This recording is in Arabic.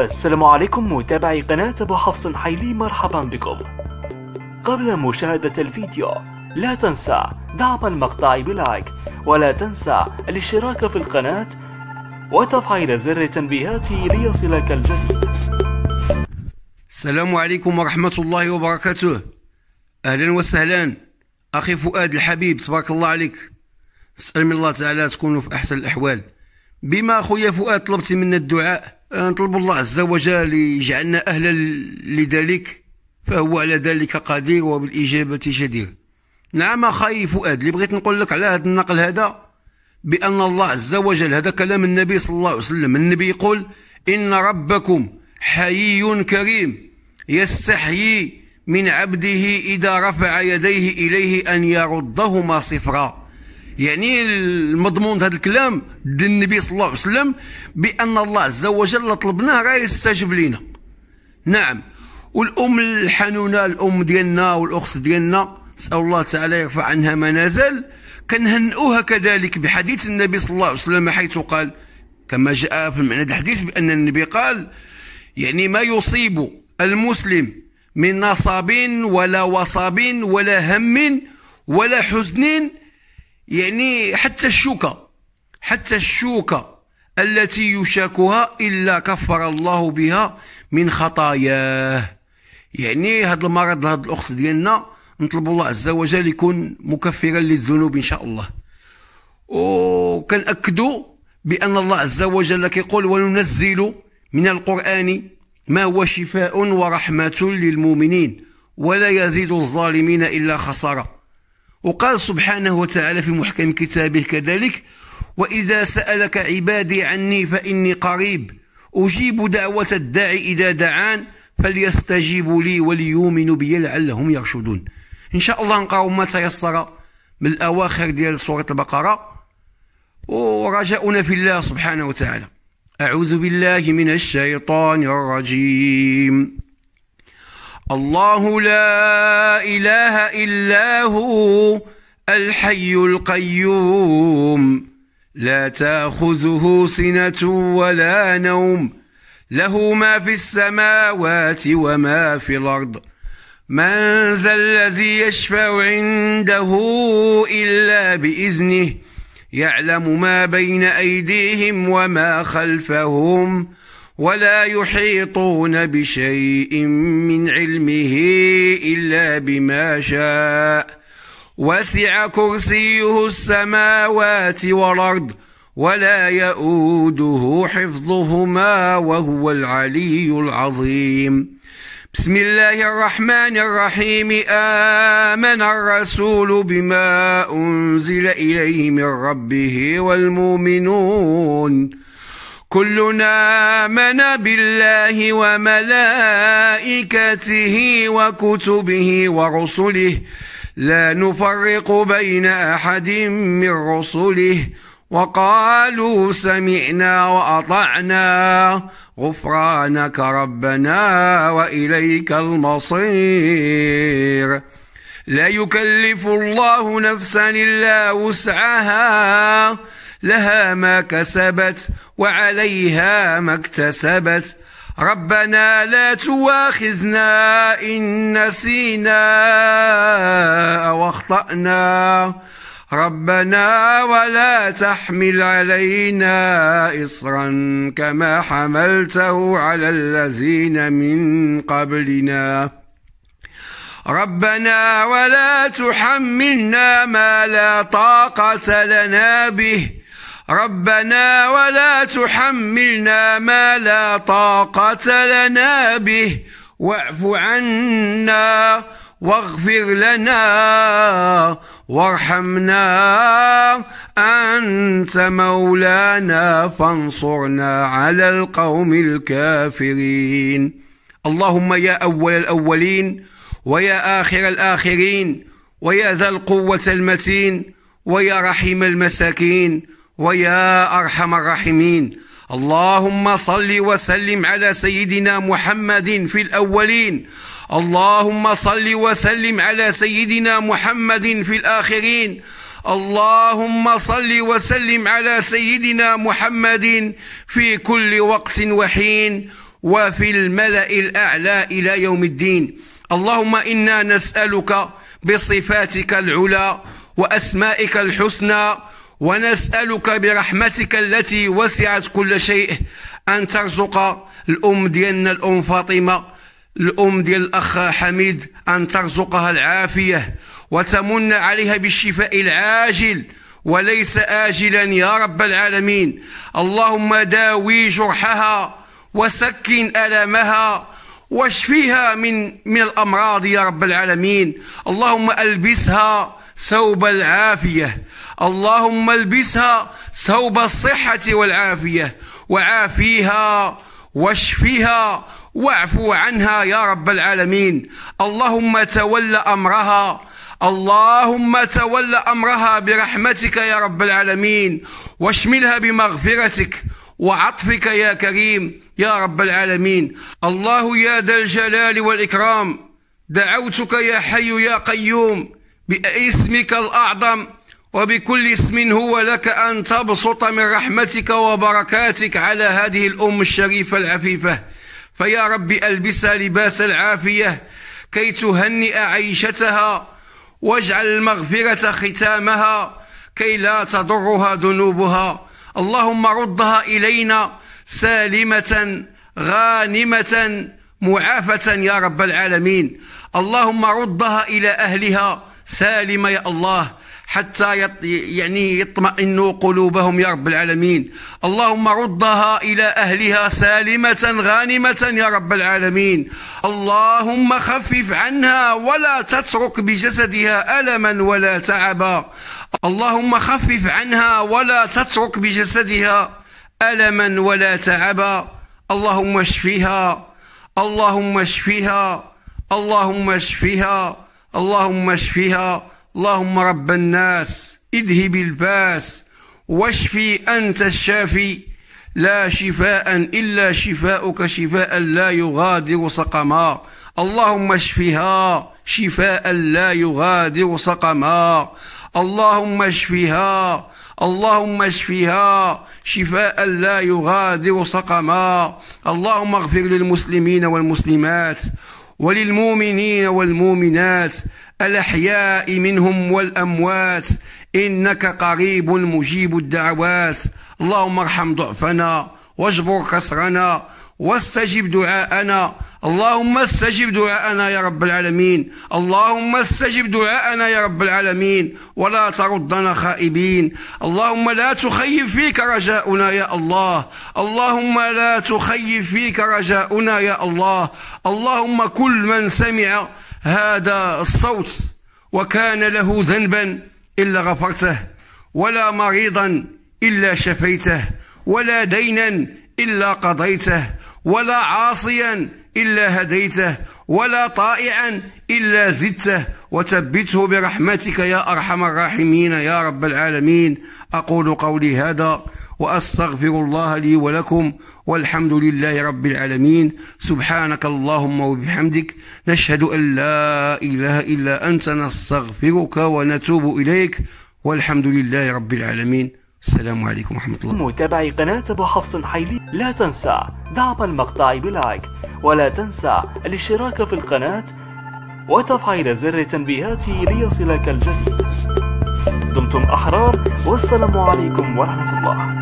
السلام عليكم متابعي قناة أبو حفص حيلي مرحبا بكم قبل مشاهدة الفيديو لا تنسى دعم المقطع بلايك ولا تنسى الاشتراك في القناة وتفعيل زر التنبيهات ليصلك الجديد السلام عليكم ورحمة الله وبركاته أهلا وسهلا أخي فؤاد الحبيب تبارك الله عليك نسأل من الله تعالى تكونوا في أحسن الأحوال بما خويا فؤاد طلبتي منا الدعاء نطلب الله عز وجل يجعلنا أهلا لذلك فهو على ذلك قدير وبالإجابة جدير نعم أخي فؤاد اللي بغيت نقول لك على هذا النقل هذا بأن الله عز وجل هذا كلام النبي صلى الله عليه وسلم النبي يقول إن ربكم حيي كريم يستحيي من عبده إذا رفع يديه إليه أن يردهما صفرا يعني المضمون هذا الكلام للنبي صلى الله عليه وسلم بأن الله عز وجل طلبناه راه يستجب لنا نعم والأم الحنونة الأم ديالنا والأخت ديالنا نسأل الله تعالى يرفع عنها منازل كنهنئوها كذلك بحديث النبي صلى الله عليه وسلم حيث قال كما جاء في معنى الحديث بأن النبي قال يعني ما يصيب المسلم من نصاب ولا وصاب ولا هم ولا حزن يعني حتى الشوكة حتى الشوكة التي يشاكها إلا كفر الله بها من خطاياه يعني هذا المرض هذا الأخص ديالنا نطلب الله عز وجل يكون مكفرا للذنوب إن شاء الله وكنأكدوا بأن الله عز وجل كيقول وننزل من القرآن ما هو شفاء ورحمة للمؤمنين ولا يزيد الظالمين إلا خسارة وقال سبحانه وتعالى في محكم كتابه كذلك وإذا سألك عبادي عني فإني قريب أجيب دعوة الداعي إذا دعان فليستجيبوا لي وليؤمنوا بي لعلهم يرشدون إن شاء الله نقرأ ما تيسر من الأواخر ديال سورة البقرة ورجاؤنا في الله سبحانه وتعالى أعوذ بالله من الشيطان الرجيم الله لا اله الا هو الحي القيوم لا تاخذه سنه ولا نوم له ما في السماوات وما في الارض من ذا الذي يشفع عنده الا باذنه يعلم ما بين ايديهم وما خلفهم ولا يحيطون بشيء من علمه إلا بما شاء وسع كرسيه السماوات والأرض ولا يؤوده حفظهما وهو العلي العظيم بسم الله الرحمن الرحيم آمن الرسول بما أنزل إليه من ربه والمؤمنون كلنا من بالله وملائكته وكتبه ورسله لا نفرق بين أحد من رسله وقالوا سمعنا وأطعنا غفرانك ربنا وإليك المصير لا يكلف الله نفسا إلا وسعها لها ما كسبت وعليها ما اكتسبت ربنا لا تواخذنا إن نسينا أو أخطأنا ربنا ولا تحمل علينا إصرا كما حملته على الذين من قبلنا ربنا ولا تحملنا ما لا طاقة لنا به ربنا ولا تحملنا ما لا طاقة لنا به واعف عنا واغفر لنا وارحمنا أنت مولانا فانصرنا على القوم الكافرين اللهم يا أول الأولين ويا آخر الآخرين ويا ذا القوة المتين ويا رحيم المساكين ويا ارحم الراحمين اللهم صل وسلم على سيدنا محمد في الاولين اللهم صل وسلم على سيدنا محمد في الاخرين اللهم صل وسلم على سيدنا محمد في كل وقت وحين وفي الملا الاعلى الى يوم الدين اللهم انا نسالك بصفاتك العلى واسمائك الحسنى ونسألك برحمتك التي وسعت كل شيء أن ترزق الأم ديالنا الأم فاطمة الأم ديال الأخ حميد أن ترزقها العافية وتمن عليها بالشفاء العاجل وليس آجلا يا رب العالمين اللهم داوي جرحها وسكن ألمها واشفيها من من الأمراض يا رب العالمين اللهم ألبسها ثوب العافية اللهم البسها ثوب الصحة والعافية وعافيها واشفيها واعفو عنها يا رب العالمين اللهم تول أمرها اللهم تول أمرها برحمتك يا رب العالمين واشملها بمغفرتك وعطفك يا كريم يا رب العالمين الله يا ذا الجلال والإكرام دعوتك يا حي يا قيوم باسمك الأعظم وبكل اسم هو لك أن تبسط من رحمتك وبركاتك على هذه الأم الشريفة العفيفة فيا رب ألبسها لباس العافية كي تهنئ عيشتها واجعل المغفرة ختامها كي لا تضرها ذنوبها اللهم ردها إلينا سالمة غانمة معافة يا رب العالمين اللهم ردها إلى أهلها سالمة يا الله حتى يط يعني يطمئن قلوبهم يا رب العالمين اللهم ردها إلى أهلها سالمة غانمة يا رب العالمين اللهم خفف عنها ولا تترك بجسدها ألما ولا تعبا اللهم خفف عنها ولا تترك بجسدها ألما ولا تعبا اللهم اشفيها اللهم اشفيها اللهم اشفيها اللهم اشفيها اللهم رب الناس اذهب الباس واشفي أنت الشافي لا شفاء إلا شفاءك شفاء لا يغادر سقما اللهم اشفها شفاء لا يغادر سقما اللهم اشفها اللهم اشفها شفاء لا يغادر سقما اللهم اغفر للمسلمين والمسلمات وللمؤمنين والمؤمنات الأحياء منهم والأموات إنك قريب مجيب الدعوات اللهم ارحم ضعفنا واجبر كسرنا واستجب دعاءنا اللهم استجب دعاءنا يا رب العالمين اللهم استجب دعاءنا يا رب العالمين ولا تردنا خائبين اللهم لا تخيب فيك رجاؤنا يا الله اللهم لا تخيب فيك رجاؤنا يا الله اللهم كل من سمع هذا الصوت وكان له ذنبا إلا غفرته ولا مريضا إلا شفيته ولا دينا إلا قضيته ولا عاصيا إلا هديته ولا طائعا إلا زدته وثبته برحمتك يا أرحم الراحمين يا رب العالمين أقول قولي هذا وأستغفر الله لي ولكم والحمد لله رب العالمين سبحانك اللهم وبحمدك نشهد أن لا إله إلا أنت نستغفرك ونتوب إليك والحمد لله رب العالمين السلام عليكم ورحمة الله متابعي قناة أبو حفص حيلي لا تنسى دعم المقطع بلايك ولا تنسى الاشتراك في القناة وتفعيل زر التنبيهات ليصلك الجديد دمتم أحرار والسلام عليكم ورحمة الله